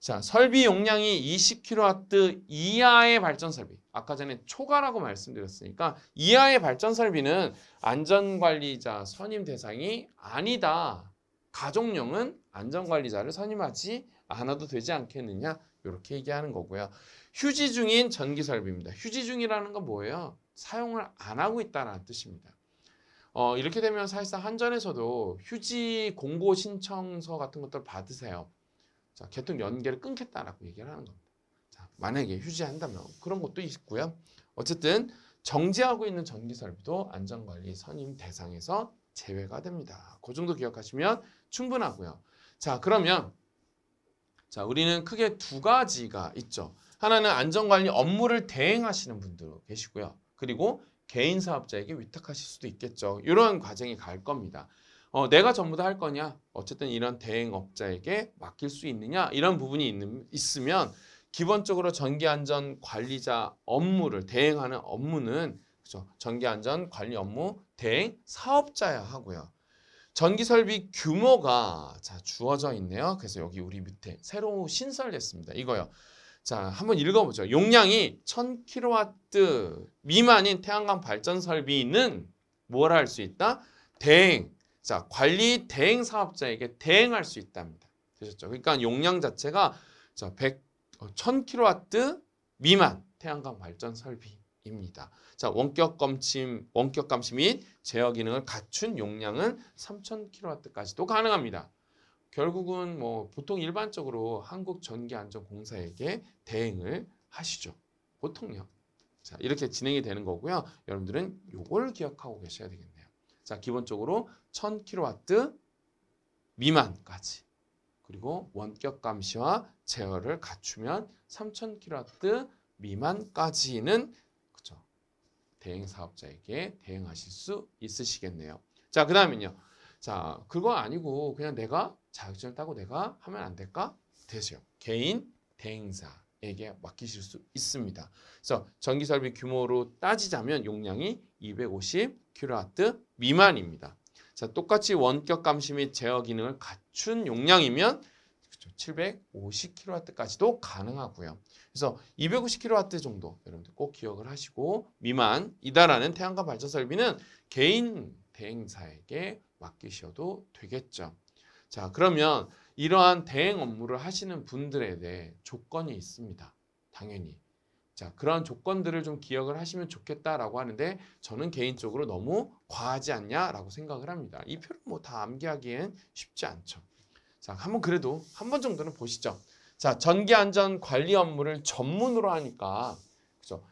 자, 설비 용량이 20kW 이하의 발전 설비. 아까 전에 초과라고 말씀드렸으니까 이하의 발전 설비는 안전관리자 선임 대상이 아니다. 가족용은 안전관리자를 선임하지 안 와도 되지 않겠느냐 이렇게 얘기하는 거고요. 휴지 중인 전기 설비입니다. 휴지 중이라는 건 뭐예요? 사용을 안 하고 있다는 뜻입니다. 어, 이렇게 되면 사실상 한전에서도 휴지 공고 신청서 같은 것들을 받으세요. 자, 개통 연계를 끊겠다라고 얘기를 하는 겁니다. 자, 만약에 휴지한다면 그런 것도 있고요. 어쨌든 정지하고 있는 전기 설비도 안전관리 선임 대상에서 제외가 됩니다. 그 정도 기억하시면 충분하고요. 자, 그러면 자, 우리는 크게 두 가지가 있죠. 하나는 안전관리 업무를 대행하시는 분들 계시고요. 그리고 개인 사업자에게 위탁하실 수도 있겠죠. 이런 과정이 갈 겁니다. 어, 내가 전부 다 할 거냐? 어쨌든 이런 대행업자에게 맡길 수 있느냐? 이런 부분이 있는, 있으면 기본적으로 전기안전 관리자 업무를 대행하는 업무는 그죠 전기안전 관리 업무 대행 사업자야 하고요. 전기 설비 규모가 자 주어져 있네요. 그래서 여기 우리 밑에 새로 신설됐습니다. 이거요. 자, 한번 읽어보죠. 용량이 1000kW 미만인 태양광 발전 설비는 뭘 할 수 있다? 대행. 자, 관리 대행 사업자에게 대행할 수 있답니다. 되셨죠? 그러니까 용량 자체가 자, 100, 1000kW 어, 미만 태양광 발전 설비. 입니다. 자, 원격 검침, 원격 감시 및 제어 기능을 갖춘 용량은 3000kW까지도 가능합니다. 결국은 뭐 보통 일반적으로 한국전기안전공사에게 대행을 하시죠. 보통요. 자, 이렇게 진행이 되는 거고요. 여러분들은 요걸 기억하고 계셔야 되겠네요. 자, 기본적으로 1000kW 미만까지 그리고 원격 감시와 제어를 갖추면 3000kW 미만까지는 대행 사업자에게 대행하실 수 있으시겠네요. 자, 그 다음은요. 자, 그거 아니고 그냥 내가 자격증을 따고 내가 하면 안 될까? 되세요. 개인 대행사에게 맡기실 수 있습니다. 그래서 전기설비 규모로 따지자면 용량이 250kW 미만입니다. 자, 똑같이 원격 감시 및 제어 기능을 갖춘 용량이면 750kW까지도 가능하고요. 그래서 250kW 정도 여러분들 꼭 기억을 하시고 미만이다라는 태양광 발전 설비는 개인 대행사에게 맡기셔도 되겠죠. 자, 그러면 이러한 대행 업무를 하시는 분들에 대해 조건이 있습니다. 당연히. 자, 그러한 조건들을 좀 기억을 하시면 좋겠다라고 하는데 저는 개인적으로 너무 과하지 않냐라고 생각을 합니다. 이 표를 뭐 다 암기하기엔 쉽지 않죠. 자, 한번 그래도 한 번 정도는 보시죠. 자, 전기 안전 관리 업무를 전문으로 하니까 그죠?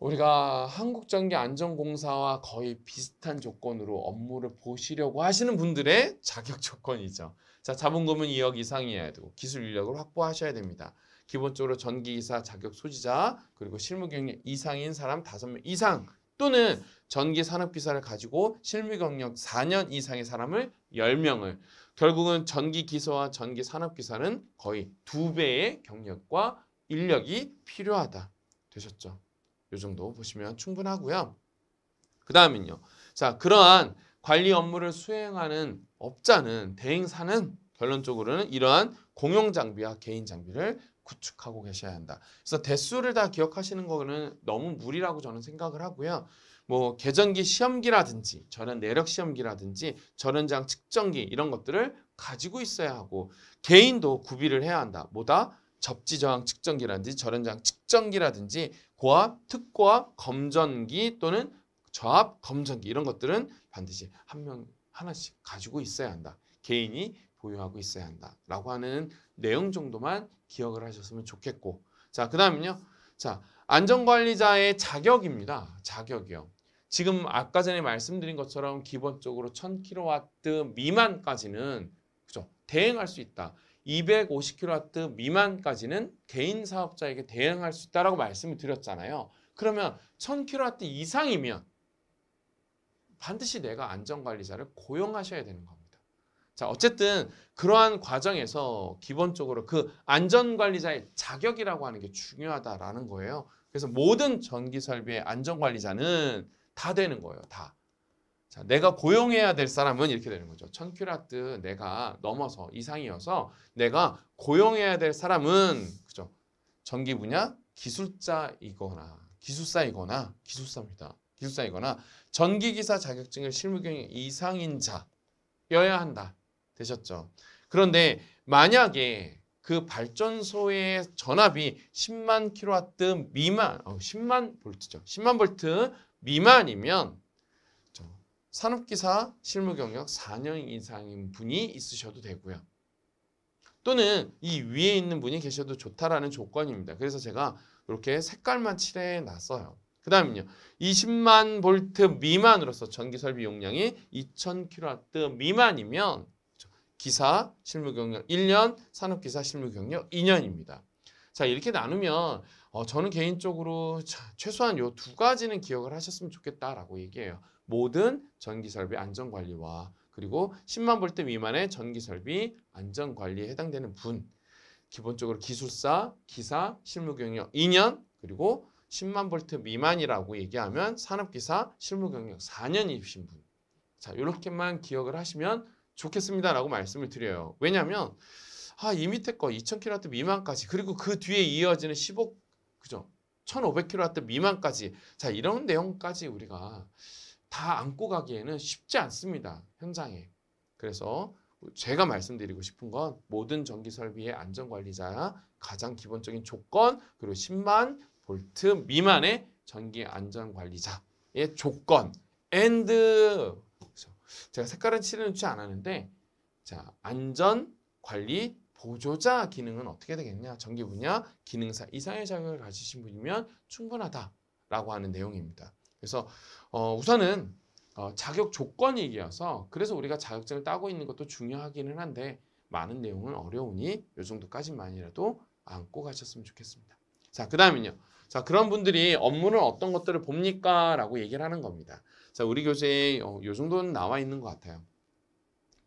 우리가 한국전기안전공사와 거의 비슷한 조건으로 업무를 보시려고 하시는 분들의 자격 조건이죠. 자, 자본금은 2억 이상이어야 되고 기술 인력을 확보하셔야 됩니다. 기본적으로 전기기사 자격 소지자 그리고 실무 경력 이상인 사람 5명 이상 또는 전기 산업기사를 가지고 실무 경력 4년 이상의 사람을 10명을 결국은 전기 기사와 전기 산업 기사는 거의 두 배의 경력과 인력이 필요하다. 되셨죠? 이 정도 보시면 충분하고요. 그 다음은요. 자, 그러한 관리 업무를 수행하는 업자는 대행사는 결론적으로는 이러한 공용 장비와 개인 장비를 구축하고 계셔야 한다. 그래서 대수를 다 기억하시는 거는 너무 무리라고 저는 생각을 하고요. 뭐개전기 시험기라든지 전원 내력 시험기라든지 전원장 측정기 이런 것들을 가지고 있어야 하고 개인도 구비를 해야 한다. 뭐다? 접지 저항 측정기라든지 전원장 측정기라든지 고압, 특고압 검전기 또는 저압 검전기 이런 것들은 반드시 한 명 하나씩 가지고 있어야 한다. 개인이 보유하고 있어야 한다라고 하는 내용 정도만 기억을 하셨으면 좋겠고 자, 그다음은요. 자, 안전관리자의 자격입니다. 자격이요. 지금 아까 전에 말씀드린 것처럼 기본적으로 1000kW 미만까지는 그죠? 대응할수 있다. 250kW 미만까지는 개인 사업자에게 대응할 수 있다라고 말씀을 드렸잖아요. 그러면 1000kW 이상이면 반드시 내가 안전관리자를 고용하셔야 되는 겁니다. 자, 어쨌든 그러한 과정에서 기본적으로 그 안전관리자의 자격이라고 하는 게 중요하다라는 거예요. 그래서 모든 전기 설비의 안전관리자는 다 되는 거예요. 다. 자, 내가 고용해야 될 사람은 이렇게 되는 거죠. 천큐라트 내가 넘어서 이상이어서 내가 고용해야 될 사람은 그죠. 전기 분야 기술자이거나 기술사이거나 기술사입니다. 기술사이거나 전기기사 자격증을 실무경력 이상인 자여야 한다. 되셨죠? 그런데 만약에 그 발전소의 전압이 10만 킬로와트 미만, 어, 10만 볼트죠. 10만 볼트 미만이면 산업기사 실무 경력 4년 이상인 분이 있으셔도 되고요. 또는 이 위에 있는 분이 계셔도 좋다라는 조건입니다. 그래서 제가 이렇게 색깔만 칠해 놨어요. 그 다음은요. 20만 볼트 미만으로서 전기 설비 용량이 2000kW 미만이면 기사 실무 경력 1년, 산업 기사 실무 경력 2년입니다. 자, 이렇게 나누면 어, 저는 개인적으로 최소한 이 두 가지는 기억을 하셨으면 좋겠다라고 얘기해요. 모든 전기 설비 안전 관리와 그리고 10만 볼트 미만의 전기 설비 안전 관리에 해당되는 분 기본적으로 기술사, 기사, 실무 경력 2년 그리고 10만 볼트 미만이라고 얘기하면 산업기사, 실무 경력 4년이신 분. 자, 이렇게만 기억을 하시면 좋겠습니다라고 말씀을 드려요. 왜냐하면 아, 이 밑에 거 2000kW 미만까지 그리고 그 뒤에 이어지는 15 그죠? 1500kW 미만까지 자 이런 내용까지 우리가 다 안고 가기에는 쉽지 않습니다. 현장에. 그래서 제가 말씀드리고 싶은 건 모든 전기 설비의 안전관리자 가장 기본적인 조건 그리고 10만 볼트 미만의 전기 안전관리자의 조건 앤드 제가 색깔은 칠해놓지 않았는데 자 안전관리 보조자 기능은 어떻게 되겠냐? 전기 분야 기능사 이상의 자격을 가지신 분이면 충분하다라고 하는 내용입니다. 그래서 어, 우선은 어, 자격 조건이 얘기여서 그래서 우리가 자격증을 따고 있는 것도 중요하기는 한데 많은 내용은 어려우니 요 정도까지만이라도 안고 가셨으면 좋겠습니다. 자, 그 다음은요. 자, 그런 분들이 업무는 어떤 것들을 봅니까? 라고 얘기를 하는 겁니다. 자, 우리 교재에 어, 요 정도는 나와 있는 것 같아요.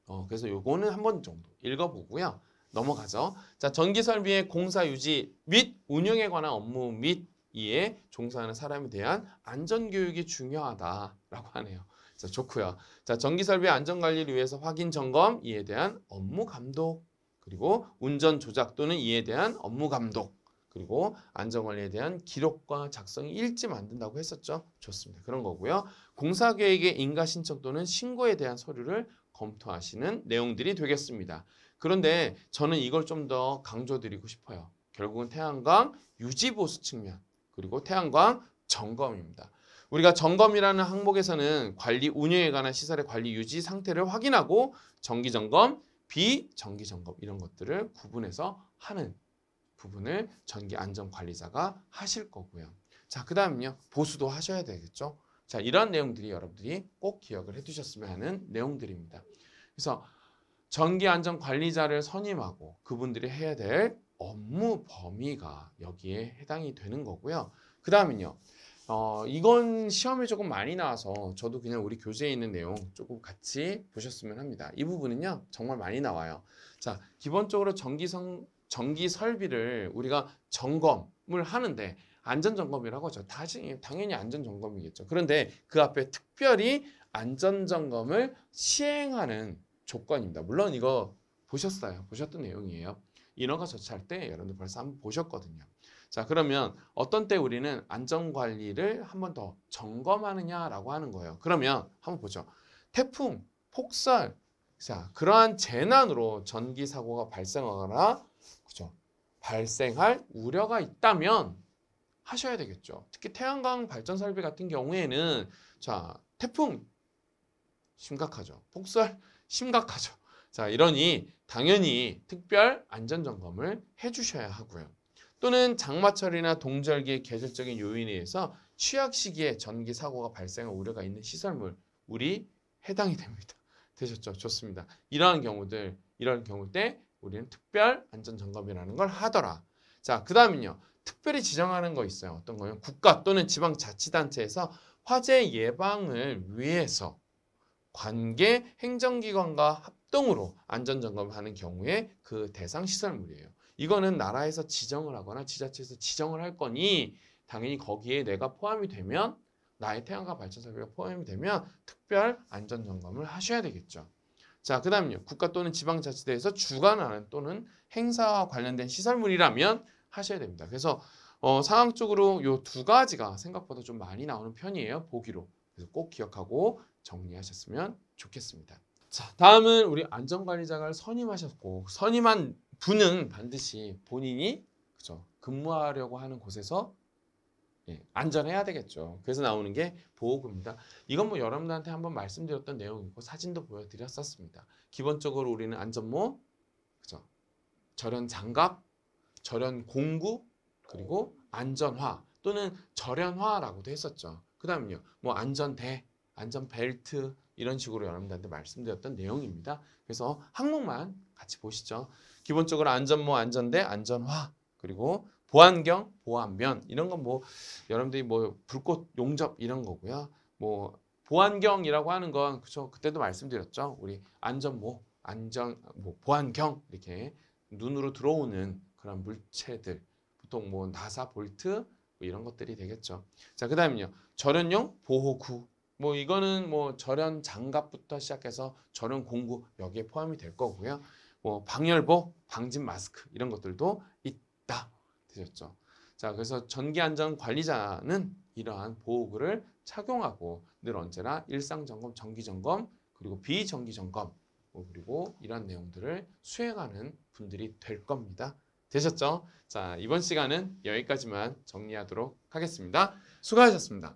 어, 그래서 요거는 한 번 정도 읽어보고요. 넘어가죠. 자, 전기 설비의 공사 유지 및 운영에 관한 업무 및 이에 종사하는 사람에 대한 안전 교육이 중요하다라고 하네요. 자, 좋고요. 자, 전기 설비 안전 관리를 위해서 확인 점검 이에 대한 업무 감독 그리고 운전 조작 또는 이에 대한 업무 감독 그리고 안전관리에 대한 기록과 작성이 일지 만든다고 했었죠. 좋습니다. 그런 거고요. 공사계획의 인가신청 또는 신고에 대한 서류를 검토하시는 내용들이 되겠습니다. 그런데 음. 저는 이걸 좀 더 강조드리고 싶어요. 결국은 태양광 유지보수 측면 그리고 태양광 점검입니다. 우리가 점검이라는 항목에서는 관리 운영에 관한 시설의 관리 유지 상태를 확인하고 정기 점검, 비정기 점검 이런 것들을 구분해서 하는 부분을 전기 안전 관리자가 하실 거고요. 자, 그다음은요. 보수도 하셔야 되겠죠? 자, 이런 내용들이 여러분들이 꼭 기억을 해 두셨으면 하는 내용들입니다. 그래서 전기안전관리자를 선임하고 그분들이 해야 될 업무 범위가 여기에 해당이 되는 거고요. 그 다음은요. 어, 이건 시험에 조금 많이 나와서 저도 그냥 우리 교재에 있는 내용 조금 같이 보셨으면 합니다. 이 부분은요. 정말 많이 나와요. 자, 기본적으로 전기성, 전기 설비를 우리가 점검을 하는데 안전점검이라고 하죠. 다시, 당연히 안전점검이겠죠. 그런데 그 앞에 특별히 안전점검을 시행하는 조건입니다. 물론 이거 보셨어요. 보셨던 내용이에요. 인허가 조치할 때 여러분들 벌써 한번 보셨거든요. 자 그러면 어떤 때 우리는 안전관리를 한번더 점검하느냐라고 하는 거예요. 그러면 한번 보죠. 태풍, 폭설, 자 그러한 재난으로 전기 사고가 발생하거나 그죠 발생할 우려가 있다면 하셔야 되겠죠. 특히 태양광 발전 설비 같은 경우에는 자 태풍 심각하죠. 폭설 심각하죠. 자, 이러니 당연히 특별 안전점검을 해주셔야 하고요. 또는 장마철이나 동절기의 계절적인 요인에 의해서 취약 시기에 전기 사고가 발생할 우려가 있는 시설물 우리 해당이 됩니다. 되셨죠? 좋습니다. 이러한 경우들, 이런 경우 때 우리는 특별 안전 점검이라는 걸 하더라. 자, 그다음은요. 특별히 지정하는 거 있어요. 어떤 거요? 국가 또는 지방 자치단체에서 화재 예방을 위해서 관계 행정기관과 합동으로 안전점검을 하는 경우에 그 대상 시설물이에요. 이거는 나라에서 지정을 하거나 지자체에서 지정을 할 거니 당연히 거기에 내가 포함이 되면 나의 태양과 발전 설비가 포함이 되면 특별 안전 점검을 하셔야 되겠죠. 자, 그 다음요. 국가 또는 지방자치대에서 주관하는 또는 행사와 관련된 시설물이라면 하셔야 됩니다. 그래서 어, 상황적으로 요 두 가지가 생각보다 좀 많이 나오는 편이에요. 보기로. 그래서 꼭 기억하고 정리하셨으면 좋겠습니다. 자, 다음은 우리 안전관리자가 선임하셨고 선임한 분은 반드시 본인이 그죠 근무하려고 하는 곳에서 예, 안전해야 되겠죠. 그래서 나오는 게 보호구입니다. 이건 뭐 여러분들한테 한번 말씀드렸던 내용이고 사진도 보여드렸었습니다. 기본적으로 우리는 안전모, 그죠? 절연 장갑, 절연 공구, 그리고 안전화 또는 절연화라고도 했었죠. 그다음요뭐 안전대, 안전벨트 이런 식으로 여러분들한테 말씀드렸던 내용입니다. 그래서 항목만 같이 보시죠. 기본적으로 안전모, 뭐 안전대, 안전화 그리고 보안경, 보안면 이런 건 뭐 여러분들이 뭐 불꽃 용접 이런 거고요. 뭐 보안경이라고 하는 건 그쵸 그때도 말씀드렸죠. 우리 안전모, 뭐, 안전 뭐 보안경 이렇게 눈으로 들어오는 그런 물체들 보통 뭐 나사 볼트 뭐 이런 것들이 되겠죠. 자, 그다음은요. 절연용 보호구 뭐 이거는 뭐 절연 장갑부터 시작해서 절연 공구 여기에 포함이 될 거고요. 뭐 방열복, 방진 마스크 이런 것들도 있다. 되셨죠? 자, 그래서 전기 안전 관리자는 이러한 보호구를 착용하고 늘 언제나 일상 점검, 정기 점검, 그리고 비정기 점검, 뭐 그리고 이런 내용들을 수행하는 분들이 될 겁니다. 되셨죠? 자, 이번 시간은 여기까지만 정리하도록 하겠습니다. 수고하셨습니다.